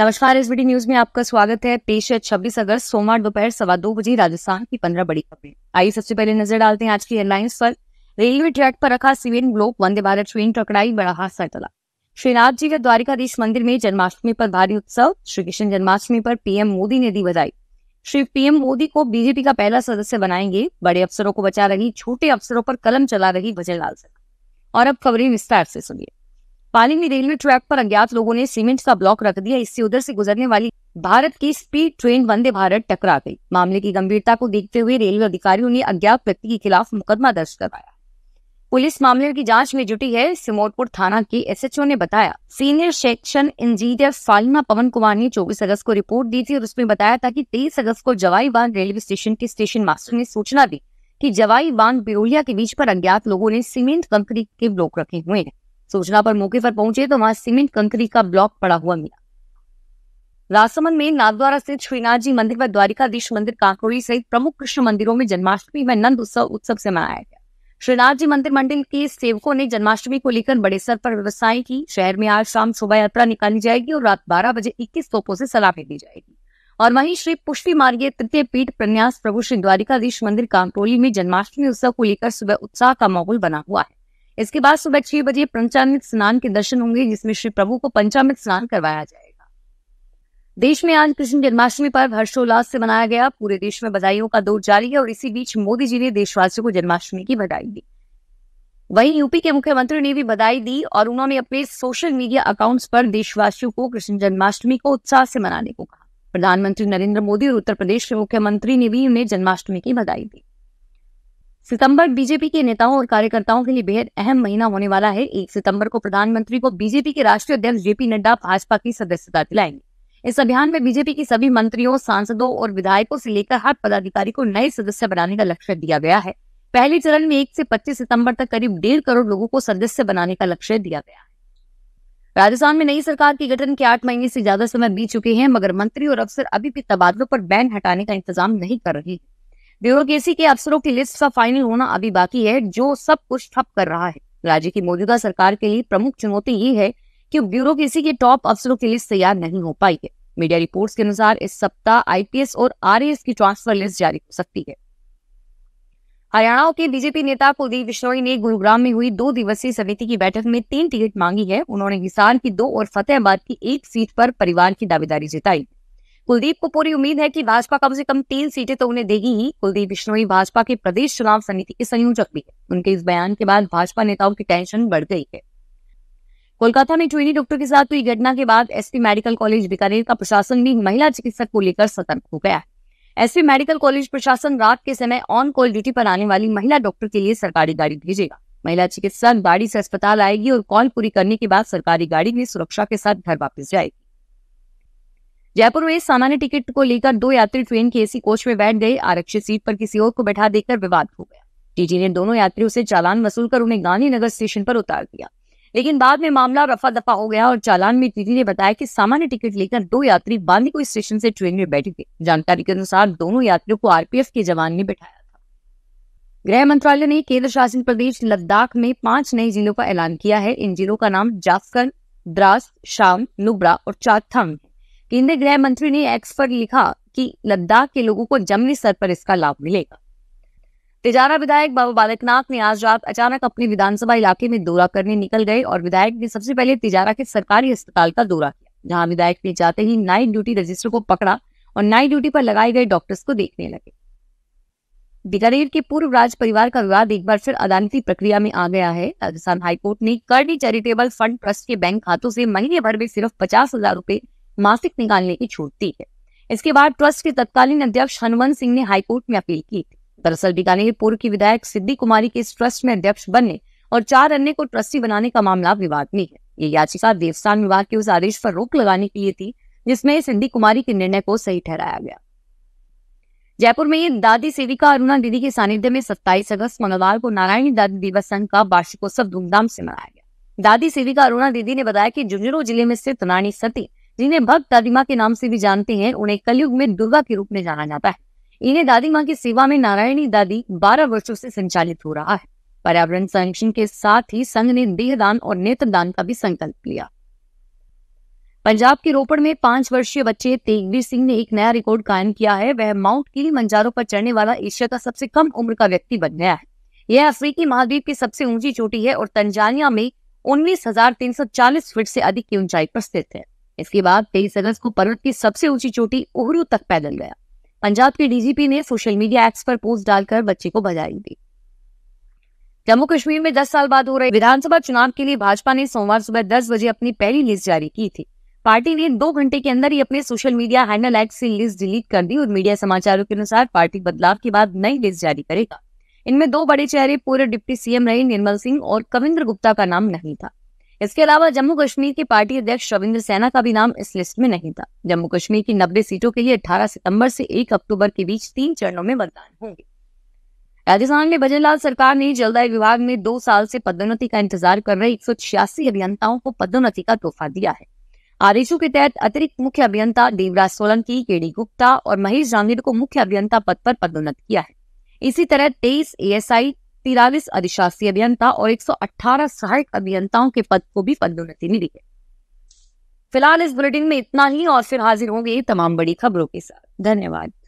नमस्कार इस बड़ी न्यूज में आपका स्वागत है पेश है छब्बीस अगस्त सोमवार दोपहर सवा दो बजे राजस्थान की पंद्रह बड़ी खबरें आइए सबसे पहले नजर डालते हैं आज की हेडलाइंस पर रेलवे ट्रैक पर रखा सीवेन ग्लोब वंदे भारत ट्रेन टकराई बड़ा हादसा चला श्रीनाथ जी का द्वारिकाधीश मंदिर में जन्माष्टमी पर भारी उत्सव श्री कृष्ण जन्माष्टमी पर पीएम मोदी ने दी बधाई श्री पीएम मोदी को बीजेपी का पहला सदस्य बनाएंगे बड़े अफसरों को बचा रही छोटे अफसरों पर कलम चला रही भजनलाल सिंह और अब खबरें विस्तार से सुनिए पाली में रेलवे ट्रैक पर अज्ञात लोगों ने सीमेंट का ब्लॉक रख दिया इससे उधर से गुजरने वाली भारत की स्पीड ट्रेन वंदे भारत टकरा गई मामले की गंभीरता को देखते हुए रेलवे अधिकारियों ने अज्ञात व्यक्ति के खिलाफ मुकदमा दर्ज करवाया पुलिस मामले की जांच में जुटी है सिमोटपुर थाना के एसएचओ ने बताया सीनियर सेक्शन इंजीनियर फालिमा पवन कुमार ने चौबीस अगस्त को रिपोर्ट दी थी और उसमें बताया था कि तेईस अगस्त को जवाई बांध रेलवे स्टेशन के स्टेशन मास्टर ने सूचना दी कि जवाई बांध बिरोलिया के बीच पर अज्ञात लोगों ने सीमेंट कंपनी के ब्लॉक रखे हुए हैं सूचना पर मौके पर पहुंचे तो वहां सीमेंट कंकरी का ब्लॉक पड़ा हुआ मिला राजसमंद में नागद्वारा स्थित श्रीनाथ जी मंदिर व द्वारिकाधीश मंदिर काकोड़ी सहित प्रमुख कृष्ण मंदिरों में जन्माष्टमी व नंद उत्सव उत्सव से मनाया गया श्रीनाथ जी मंदिर मंडल के सेवकों ने जन्माष्टमी को लेकर बड़े स्तर पर व्यवस्थाएं की शहर में आज शाम शोभा यात्रा निकाली जाएगी और रात बारह बजे इक्कीस तोपों से भी दी जाएगी और वहीं श्री पुष्पी मार्गीय तृतीय पीठ प्रन्यास प्रभु श्री द्वारिकाधीश मंदिर कांकोली में जन्माष्टमी उत्सव को लेकर सुबह उत्साह का माहौल बना हुआ है इसके बाद सुबह छह बजे पंचामृत स्नान के दर्शन होंगे जिसमें श्री प्रभु को पंचामृत स्नान करवाया जाएगा देश में आज कृष्ण जन्माष्टमी पर्व हर्षोल्लास से मनाया गया पूरे देश में बधाइयों का दौर जारी है और इसी बीच मोदी जी ने देशवासियों को जन्माष्टमी की बधाई दी वहीं यूपी के मुख्यमंत्री ने भी बधाई दी और उन्होंने अपने सोशल मीडिया अकाउंट्स पर देशवासियों को कृष्ण जन्माष्टमी को उत्साह से मनाने को कहा प्रधानमंत्री नरेंद्र मोदी और उत्तर प्रदेश के मुख्यमंत्री ने भी उन्हें जन्माष्टमी की बधाई दी सितंबर बीजेपी के नेताओं और कार्यकर्ताओं के लिए बेहद अहम महीना होने वाला है एक सितंबर को प्रधानमंत्री को बीजेपी के राष्ट्रीय अध्यक्ष जेपी नड्डा भाजपा की सदस्यता दिलाएंगे इस अभियान में बीजेपी के सभी मंत्रियों सांसदों और विधायकों से लेकर हर पदाधिकारी को नए सदस्य बनाने का लक्ष्य दिया गया है पहले चरण में एक से पच्चीस सितम्बर तक करीब डेढ़ करोड़ लोगों को सदस्य बनाने का लक्ष्य दिया गया है राजस्थान में नई सरकार के गठन के आठ महीने से ज्यादा समय बीत चुके हैं मगर मंत्री और अफसर अभी भी तबादलों पर बैन हटाने का इंतजाम नहीं कर रहे हैं ब्यूरोक्रेसी के अफसरों की लिस्ट का फाइनल होना अभी बाकी है जो सब कुछ ठप कर रहा है राज्य की मौजूदा सरकार के लिए प्रमुख चुनौती ये है कि ब्यूरोक्रेसी के टॉप अफसरों की लिस्ट तैयार नहीं हो पाई है मीडिया रिपोर्ट्स के अनुसार इस सप्ताह आईपीएस और आरएएस की ट्रांसफर लिस्ट जारी हो सकती है हरियाणा के बीजेपी नेता कुलदीप बिश्नोई ने गुरुग्राम में हुई दो दिवसीय समिति की बैठक में तीन टिकट मांगी है उन्होंने हिसार की दो और फतेहाबाद की एक सीट पर परिवार की दावेदारी जताई कुलदीप को पूरी उम्मीद है कि भाजपा कम से कम तीन सीटें तो उन्हें देगी ही कुलदीप बिश्नोई भाजपा के प्रदेश चुनाव समिति के संयोजक भी है उनके इस बयान के बाद भाजपा नेताओं की टेंशन बढ़ गई है कोलकाता में ट्विनी डॉक्टर के साथ हुई घटना के बाद एसपी मेडिकल कॉलेज बीकानेर का प्रशासन भी महिला चिकित्सक को लेकर सतर्क हो गया है एसपी मेडिकल कॉलेज प्रशासन रात के समय ऑन कॉल ड्यूटी पर आने वाली महिला डॉक्टर के लिए सरकारी गाड़ी भेजेगा महिला चिकित्सक गाड़ी से अस्पताल आएगी और कॉल पूरी करने के बाद सरकारी गाड़ी में सुरक्षा के साथ घर वापस जाएगी जयपुर में सामान्य टिकट को लेकर दो यात्री ट्रेन के एसी कोच में बैठ गए आरक्षित सीट पर किसी और को बैठा देकर विवाद हो गया टीजी ने दोनों यात्रियों से चालान वसूल कर उन्हें गांधीनगर स्टेशन पर उतार दिया लेकिन बाद में मामला रफा दफा हो गया और चालान में टीजी ने बताया कि सामान्य टिकट लेकर दो यात्री बांदीकुई स्टेशन से ट्रेन में बैठे थे जानकारी के अनुसार दोनों यात्रियों को आरपीएफ के जवान ने था गृह मंत्रालय ने केंद्र शासित प्रदेश लद्दाख में पांच नए जिलों का ऐलान किया है इन जिलों का नाम जाफकर द्रास शाम नुब्रा और चाथम है केंद्रीय गृह मंत्री ने एक्स पर लिखा कि लद्दाख के लोगों को जमनी स्तर पर इसका लाभ मिलेगा तिजारा विधायक बाबा बालकनाथ ने आज रात अचानक अपने विधानसभा इलाके में दौरा करने निकल गए और विधायक ने सबसे पहले तिजारा के सरकारी अस्पताल का दौरा किया जहां विधायक ने जाते ही नाइट ड्यूटी रजिस्टर को पकड़ा और नाइट ड्यूटी पर लगाए गए डॉक्टर्स को देखने लगे बीकानेर के पूर्व राज परिवार का विवाद एक बार फिर अदालती प्रक्रिया में आ गया है राजस्थान हाईकोर्ट ने कर्णी चैरिटेबल फंड ट्रस्ट के बैंक खातों से महीने भर में सिर्फ पचास हजार रूपए मासिक निकालने की छूट दी है इसके बाद ट्रस्ट के तत्कालीन अध्यक्ष हनुमंत सिंह ने हाईकोर्ट में अपील की दरअसल बीकानेर पूर्व की विधायक सिद्धि कुमारी के इस ट्रस्ट में अध्यक्ष बनने और चार अन्य को ट्रस्टी बनाने का मामला विवाद में है ये याचिका देवस्थान विभाग के उस आदेश पर रोक लगाने के लिए थी जिसमें सिद्धि कुमारी के निर्णय को सही ठहराया गया जयपुर में ये दादी सेविका अरुणा दीदी के सानिध्य में 27 अगस्त मंगलवार को नारायणी दादी दिवस संघ का वार्षिकोत्सव धूमधाम से मनाया गया दादी सेविका अरुणा दीदी ने बताया कि झुंझुनू जिले में स्थित नानी सती जिन्हें भक्त दादी माँ के नाम से भी जानते हैं उन्हें कलयुग में दुर्गा के रूप में जाना जाता है इन्हें दादी माँ की सेवा में नारायणी दादी बारह वर्षो से संचालित हो रहा है पर्यावरण संरक्षण के साथ ही संघ ने देहदान और नेत्रदान का भी संकल्प लिया पंजाब के रोपड़ में पांच वर्षीय बच्चे तेगवीर सिंह ने एक नया रिकॉर्ड कायम किया है वह माउंट किली मंजारों पर चढ़ने वाला एशिया का सबसे कम उम्र का व्यक्ति बन गया है यह अफ्रीकी महाद्वीप की सबसे ऊंची चोटी है और तंजानिया में उन्नीस हजार तीन सौ चालीस फीट से अधिक की ऊंचाई पर स्थित है इसके बाद तेईस अगस्त को पर्वत की सबसे ऊंची चोटी उहरू तक पैदल गया पंजाब के डीजीपी ने सोशल मीडिया एप्स पर पोस्ट डालकर बच्चे को बधाई दी जम्मू कश्मीर में 10 साल बाद हो रहे विधानसभा चुनाव के लिए भाजपा ने सोमवार सुबह 10 बजे अपनी पहली लिस्ट जारी की थी पार्टी ने दो घंटे के अंदर ही अपने सोशल मीडिया हैंडल एक्ट से लिस्ट डिलीट कर दी और मीडिया समाचारों के अनुसार पार्टी बदलाव के बाद नई लिस्ट जारी करेगा इनमें दो बड़े चेहरे पूर्व डिप्टी सीएम रहे निर्मल सिंह और कविंद्र गुप्ता का नाम नहीं था इसके अलावा जम्मू कश्मीर के पार्टी अध्यक्ष रविंद्र सेना का भी नाम इस लिस्ट में नहीं था जम्मू कश्मीर की नब्बे सीटों के लिए अठारह सितंबर से एक अक्टूबर के बीच तीन चरणों में मतदान होंगे राजस्थान में भजनलाल सरकार ने जलदाय विभाग में दो साल से पदोन्नति का इंतजार कर रहे एक अभियंताओं को पदोन्नति का तोहफा दिया है आदेशों के तहत अतिरिक्त मुख्य अभियंता देवराज सोलंकी केडी गुप्ता और महेश जांगीर को मुख्य अभियंता पद पर पदोन्नत किया है इसी तरह तेईस एएसआई तिरालीस अधिशासी अभियंता और 118 सहायक अभियंताओं के पद को भी पदोन्नति मिली है फिलहाल इस बुलेटिन में इतना ही और फिर हाजिर होंगे तमाम बड़ी खबरों के साथ धन्यवाद